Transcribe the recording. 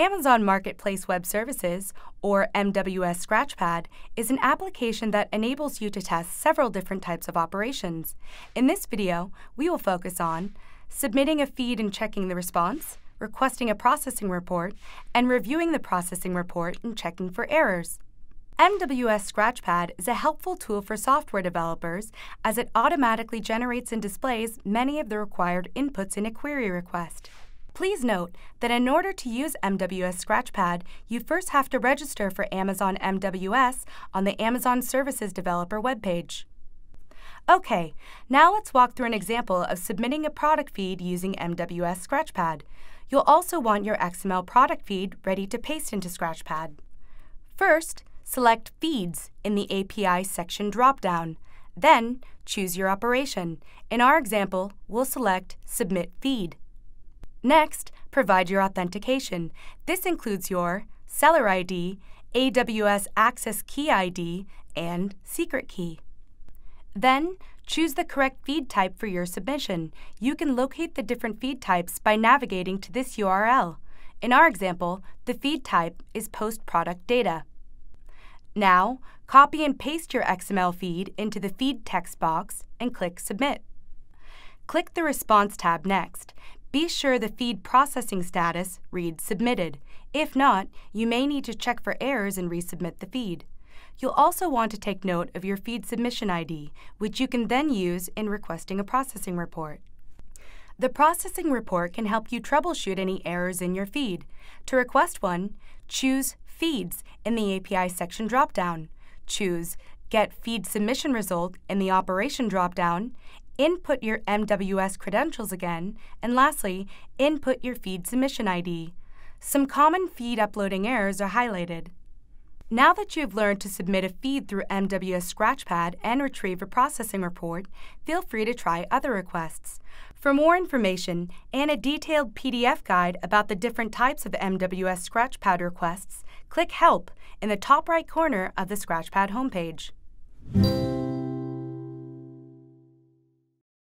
Amazon Marketplace Web Services, or MWS Scratchpad, is an application that enables you to test several different types of operations. In this video, we will focus on submitting a feed and checking the response, requesting a processing report, and reviewing the processing report and checking for errors. MWS Scratchpad is a helpful tool for software developers as it automatically generates and displays many of the required inputs in a query request. Please note that in order to use MWS Scratchpad, you first have to register for Amazon MWS on the Amazon Services Developer webpage. Okay, now let's walk through an example of submitting a product feed using MWS Scratchpad. You'll also want your XML product feed ready to paste into Scratchpad. First, Select Feeds in the API section dropdown, then choose your operation. In our example, we'll select Submit Feed. Next, provide your authentication. This includes your seller ID, AWS Access Key ID, and secret key. Then, choose the correct feed type for your submission. You can locate the different feed types by navigating to this URL. In our example, the feed type is post-product data. Now, copy and paste your XML feed into the feed text box and click Submit. Click the Response tab next. Be sure the feed processing status reads Submitted. If not, you may need to check for errors and resubmit the feed. You'll also want to take note of your feed submission ID, which you can then use in requesting a processing report. The processing report can help you troubleshoot any errors in your feed. To request one, choose Feeds in the API section dropdown. Choose Get Feed Submission Result in the Operation dropdown. Input your MWS credentials again. And lastly, input your feed submission ID. Some common feed uploading errors are highlighted. Now that you've learned to submit a feed through MWS Scratchpad and retrieve a processing report, feel free to try other requests. For more information and a detailed PDF guide about the different types of MWS Scratchpad requests, click Help in the top right corner of the Scratchpad homepage.